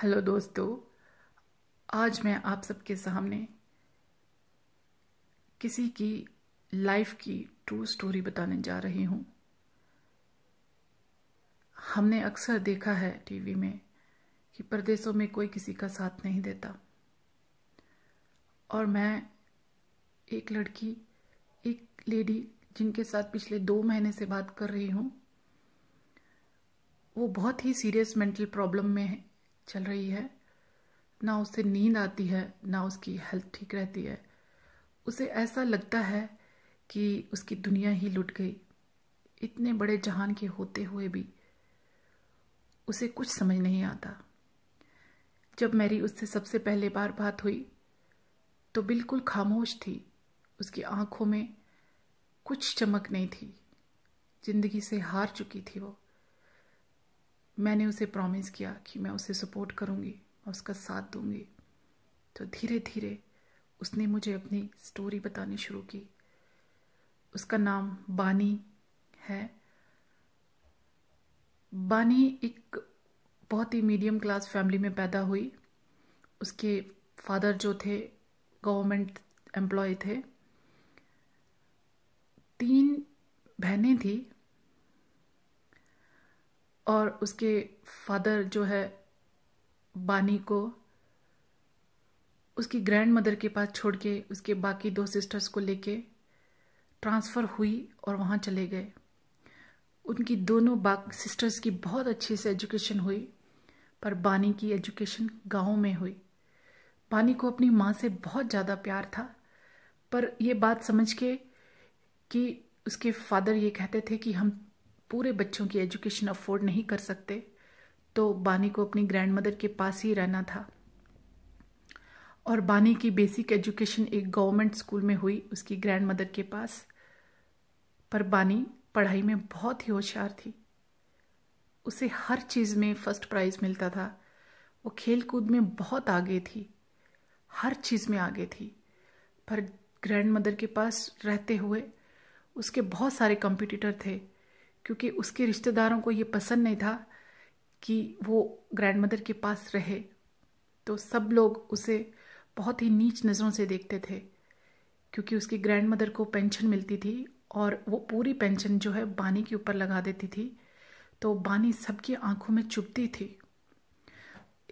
hello दोस्तों आज मैं आप सबके सामने किसी की लाइफ की ट्रू स्टोरी बताने जा रही हूँ हमने अक्सर देखा है टीवी में कि परदेशों में कोई किसी का साथ नहीं देता और मैं एक लड़की एक लेडी जिनके साथ पिछले दो महीने से बात कर रही हूँ वो बहुत ही सीरियस मेंटल प्रॉब्लम में है चल रही है ना उसे नींद आती है ना उसकी हेल्थ ठीक रहती है उसे ऐसा लगता है कि उसकी दुनिया ही लुट गई इतने बड़े जहान के होते हुए भी उसे कुछ समझ नहीं आता जब मेरी उससे सबसे पहले बार बात हुई तो बिल्कुल खामोश थी उसकी आंखों में कुछ चमक नहीं थी जिंदगी से हार चुकी थी वो मैंने उसे प्रॉमिस किया कि मैं उसे सपोर्ट करूँगी और उसका साथ दूँगी तो धीरे धीरे उसने मुझे अपनी स्टोरी बतानी शुरू की उसका नाम बानी है बानी एक बहुत ही मीडियम क्लास फैमिली में पैदा हुई उसके फादर जो थे गवर्नमेंट एम्प्लॉय थे तीन बहनें थी और उसके फादर जो है बानी को उसकी ग्रैंड मदर के पास छोड़ के उसके बाकी दो सिस्टर्स को लेके ट्रांसफ़र हुई और वहाँ चले गए उनकी दोनों बा सिस्टर्स की बहुत अच्छे से एजुकेशन हुई पर बानी की एजुकेशन गांव में हुई बानी को अपनी माँ से बहुत ज़्यादा प्यार था पर यह बात समझ के कि उसके फादर ये कहते थे कि हम पूरे बच्चों की एजुकेशन अफोर्ड नहीं कर सकते तो बानी को अपनी ग्रैंड मदर के पास ही रहना था और बानी की बेसिक एजुकेशन एक गवर्नमेंट स्कूल में हुई उसकी ग्रैंड मदर के पास पर बानी पढ़ाई में बहुत ही होशियार थी उसे हर चीज़ में फर्स्ट प्राइज़ मिलता था वो खेल कूद में बहुत आगे थी हर चीज़ में आगे थी पर ग्रैंड मदर के पास रहते हुए उसके बहुत सारे कंपटीटर थे क्योंकि उसके रिश्तेदारों को ये पसंद नहीं था कि वो ग्रैंड मदर के पास रहे तो सब लोग उसे बहुत ही नीच नज़रों से देखते थे क्योंकि उसकी ग्रैंड मदर को पेंशन मिलती थी और वो पूरी पेंशन जो है बानी के ऊपर लगा देती थी तो बानी सबकी आंखों में चुभती थी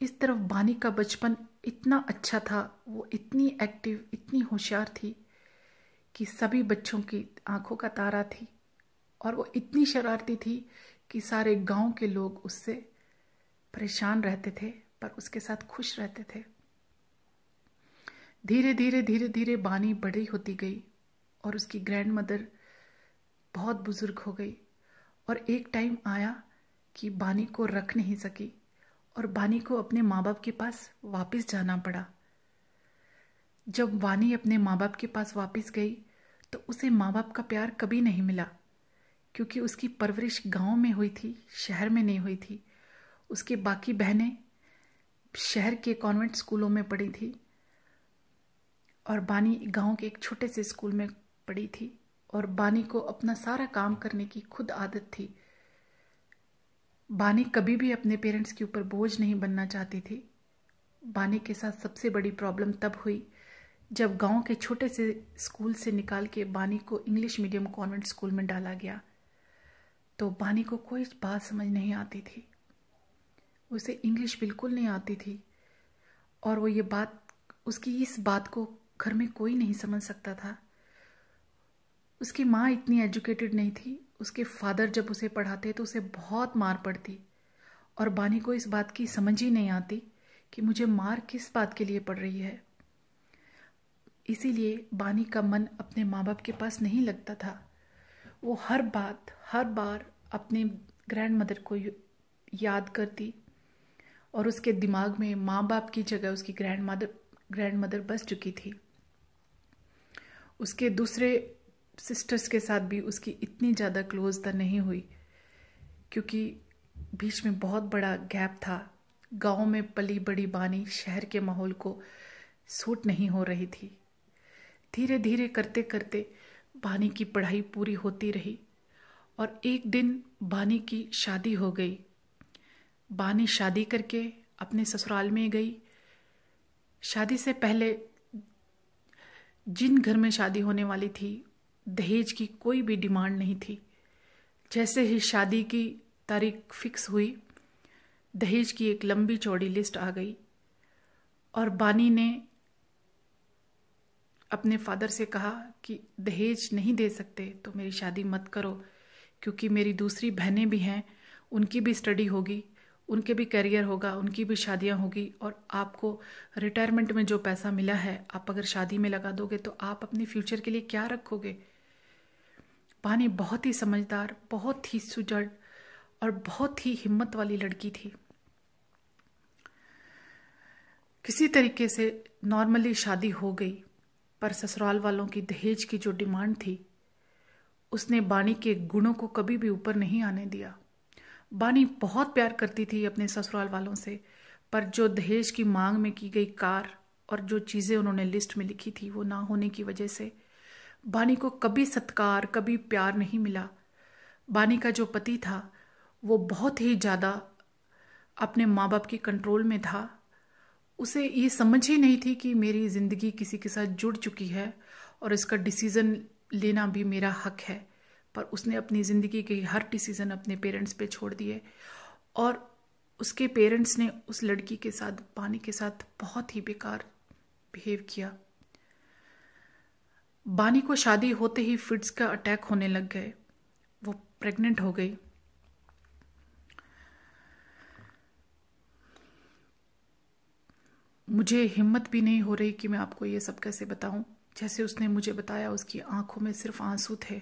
इस तरफ बानी का बचपन इतना अच्छा था वो इतनी एक्टिव इतनी होशियार थी कि सभी बच्चों की आंखों का तारा थी और वो इतनी शरारती थी कि सारे गांव के लोग उससे परेशान रहते थे पर उसके साथ खुश रहते थे धीरे धीरे धीरे धीरे बानी बड़ी होती गई और उसकी ग्रैंड मदर बहुत बुजुर्ग हो गई और एक टाइम आया कि बानी को रख नहीं सकी और बानी को अपने माँ बाप के पास वापस जाना पड़ा जब वानी अपने माँ बाप के पास वापस गई तो उसे माँ बाप का प्यार कभी नहीं मिला क्योंकि उसकी परवरिश गांव में हुई थी शहर में नहीं हुई थी उसके बाकी बहनें शहर के कॉन्वेंट स्कूलों में पढ़ी थी और बानी गांव के एक छोटे से स्कूल में पढ़ी थी और बानी को अपना सारा काम करने की खुद आदत थी बानी कभी भी अपने पेरेंट्स के ऊपर बोझ नहीं बनना चाहती थी बानी के साथ सबसे बड़ी प्रॉब्लम तब हुई जब गांव के छोटे से स्कूल से निकाल के बानी को इंग्लिश मीडियम कॉन्वेंट स्कूल में डाला गया तो पानी को कोई बात समझ नहीं आती थी उसे इंग्लिश बिल्कुल नहीं आती थी और वो ये बात उसकी इस बात को घर में कोई नहीं समझ सकता था उसकी माँ इतनी एजुकेटेड नहीं थी उसके फादर जब उसे पढ़ाते तो उसे बहुत मार पड़ती और बानी को इस बात की समझ ही नहीं आती कि मुझे मार किस बात के लिए पड़ रही है इसीलिए बानी का मन अपने माँ बाप के पास नहीं लगता था वो हर बात हर बार अपने ग्रैंड मदर को याद करती और उसके दिमाग में माँ बाप की जगह उसकी ग्रैंड मदर ग्रैंड मदर बस चुकी थी उसके दूसरे सिस्टर्स के साथ भी उसकी इतनी ज़्यादा क्लोजता नहीं हुई क्योंकि बीच में बहुत बड़ा गैप था गांव में पली बड़ी बानी शहर के माहौल को सूट नहीं हो रही थी धीरे धीरे करते करते बानी की पढ़ाई पूरी होती रही और एक दिन बानी की शादी हो गई बानी शादी करके अपने ससुराल में गई शादी से पहले जिन घर में शादी होने वाली थी दहेज की कोई भी डिमांड नहीं थी जैसे ही शादी की तारीख फिक्स हुई दहेज की एक लंबी चौड़ी लिस्ट आ गई और बानी ने अपने फादर से कहा कि दहेज नहीं दे सकते तो मेरी शादी मत करो क्योंकि मेरी दूसरी बहनें भी हैं उनकी भी स्टडी होगी उनके भी करियर होगा उनकी भी शादियां होगी और आपको रिटायरमेंट में जो पैसा मिला है आप अगर शादी में लगा दोगे तो आप अपने फ्यूचर के लिए क्या रखोगे पानी बहुत ही समझदार बहुत ही सुजड़ और बहुत ही हिम्मत वाली लड़की थी किसी तरीके से नॉर्मली शादी हो गई पर ससुराल वालों की दहेज की जो डिमांड थी उसने बानी के गुणों को कभी भी ऊपर नहीं आने दिया बानी बहुत प्यार करती थी अपने ससुराल वालों से पर जो दहेज की मांग में की गई कार और जो चीज़ें उन्होंने लिस्ट में लिखी थी वो ना होने की वजह से बानी को कभी सत्कार कभी प्यार नहीं मिला बानी का जो पति था वो बहुत ही ज़्यादा अपने माँ बाप के कंट्रोल में था उसे ये समझ ही नहीं थी कि मेरी ज़िंदगी किसी के साथ जुड़ चुकी है और इसका डिसीज़न लेना भी मेरा हक है पर उसने अपनी ज़िंदगी के हर डिसीज़न अपने पेरेंट्स पे छोड़ दिए और उसके पेरेंट्स ने उस लड़की के साथ पानी के साथ बहुत ही बेकार बिहेव किया बानी को शादी होते ही फिट्स का अटैक होने लग गए वो प्रेग्नेंट हो गई मुझे हिम्मत भी नहीं हो रही कि मैं आपको ये सब कैसे बताऊं जैसे उसने मुझे बताया उसकी आंखों में सिर्फ आंसू थे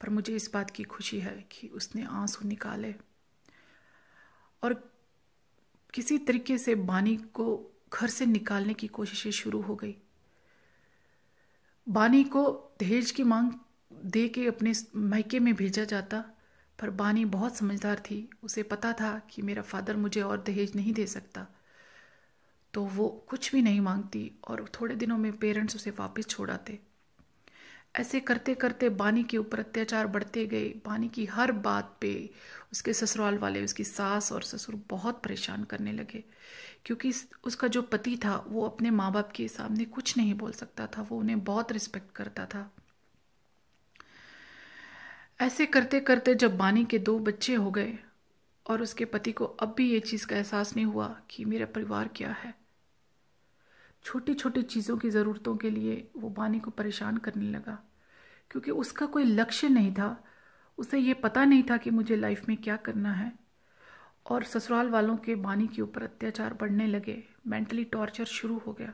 पर मुझे इस बात की खुशी है कि उसने आंसू निकाले और किसी तरीके से बानी को घर से निकालने की कोशिशें शुरू हो गई बानी को दहेज की मांग दे के अपने मायके में भेजा जाता पर बानी बहुत समझदार थी उसे पता था कि मेरा फादर मुझे और दहेज नहीं दे सकता तो वो कुछ भी नहीं मांगती और थोड़े दिनों में पेरेंट्स उसे वापस छोड़ाते ऐसे करते करते बानी के ऊपर अत्याचार बढ़ते गए बानी की हर बात पे उसके ससुराल वाले उसकी सास और ससुर बहुत परेशान करने लगे क्योंकि उसका जो पति था वो अपने माँ बाप के सामने कुछ नहीं बोल सकता था वो उन्हें बहुत रिस्पेक्ट करता था ऐसे करते करते जब बानी के दो बच्चे हो गए और उसके पति को अब भी ये चीज़ का एहसास नहीं हुआ कि मेरा परिवार क्या है छोटी छोटी चीज़ों की ज़रूरतों के लिए वो बानी को परेशान करने लगा क्योंकि उसका कोई लक्ष्य नहीं था उसे ये पता नहीं था कि मुझे लाइफ में क्या करना है और ससुराल वालों के बानी के ऊपर अत्याचार बढ़ने लगे मेंटली टॉर्चर शुरू हो गया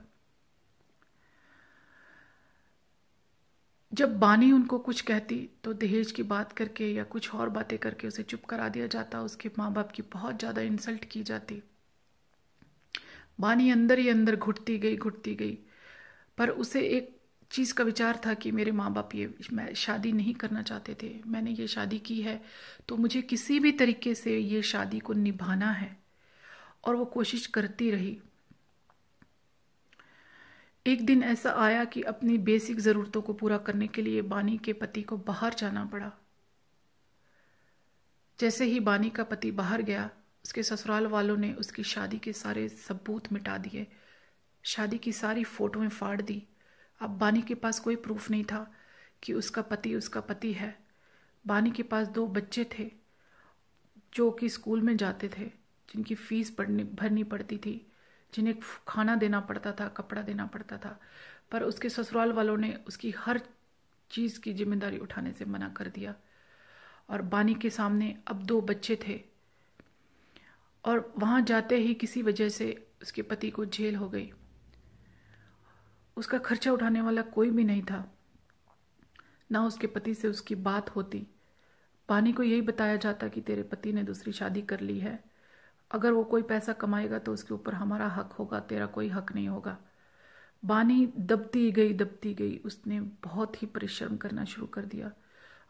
जब बानी उनको कुछ कहती तो दहेज की बात करके या कुछ और बातें करके उसे चुप करा दिया जाता उसके माँ बाप की बहुत ज़्यादा इंसल्ट की जाती वाणी अंदर ही अंदर घुटती गई घुटती गई पर उसे एक चीज़ का विचार था कि मेरे माँ बाप ये मैं शादी नहीं करना चाहते थे मैंने ये शादी की है तो मुझे किसी भी तरीके से ये शादी को निभाना है और वो कोशिश करती रही एक दिन ऐसा आया कि अपनी बेसिक ज़रूरतों को पूरा करने के लिए बानी के पति को बाहर जाना पड़ा जैसे ही बानी का पति बाहर गया उसके ससुराल वालों ने उसकी शादी के सारे सबूत मिटा दिए शादी की सारी फ़ोटोएं फाड़ दी अब बानी के पास कोई प्रूफ नहीं था कि उसका पति उसका पति है बानी के पास दो बच्चे थे जो कि स्कूल में जाते थे जिनकी फ़ीस पड़नी भरनी पड़ती थी जिन्हें खाना देना पड़ता था कपड़ा देना पड़ता था पर उसके ससुराल वालों ने उसकी हर चीज़ की जिम्मेदारी उठाने से मना कर दिया और बानी के सामने अब दो बच्चे थे और वहाँ जाते ही किसी वजह से उसके पति को जेल हो गई उसका खर्चा उठाने वाला कोई भी नहीं था ना उसके पति से उसकी बात होती पानी को यही बताया जाता कि तेरे पति ने दूसरी शादी कर ली है अगर वो कोई पैसा कमाएगा तो उसके ऊपर हमारा हक होगा तेरा कोई हक नहीं होगा बानी दबती गई दबती गई उसने बहुत ही परिश्रम करना शुरू कर दिया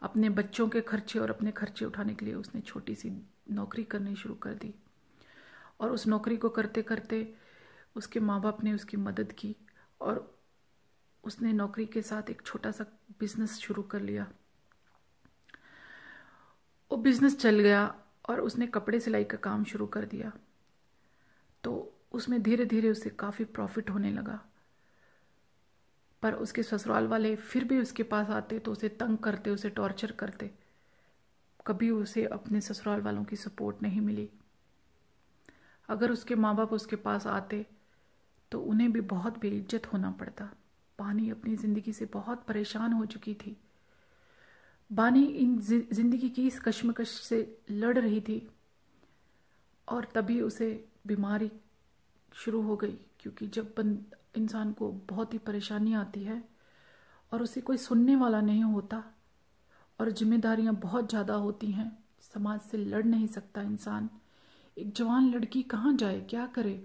अपने बच्चों के खर्चे और अपने खर्चे उठाने के लिए उसने छोटी सी नौकरी करनी शुरू कर दी और उस नौकरी को करते करते उसके माँ बाप ने उसकी मदद की और उसने नौकरी के साथ एक छोटा सा बिजनेस शुरू कर लिया वो बिजनेस चल गया और उसने कपड़े सिलाई का काम शुरू कर दिया तो उसमें धीरे धीरे उसे काफ़ी प्रॉफिट होने लगा पर उसके ससुराल वाले फिर भी उसके पास आते तो उसे तंग करते उसे टॉर्चर करते कभी उसे अपने ससुराल वालों की सपोर्ट नहीं मिली अगर उसके माँ बाप उसके पास आते तो उन्हें भी बहुत बेइज्जत होना पड़ता बानी अपनी ज़िंदगी से बहुत परेशान हो चुकी थी बानी इन ज़िंदगी की इस कश्मकश से लड़ रही थी और तभी उसे बीमारी शुरू हो गई क्योंकि जब इंसान को बहुत ही परेशानी आती है और उसे कोई सुनने वाला नहीं होता और जिम्मेदारियां बहुत ज़्यादा होती हैं समाज से लड़ नहीं सकता इंसान एक जवान लड़की कहाँ जाए क्या करे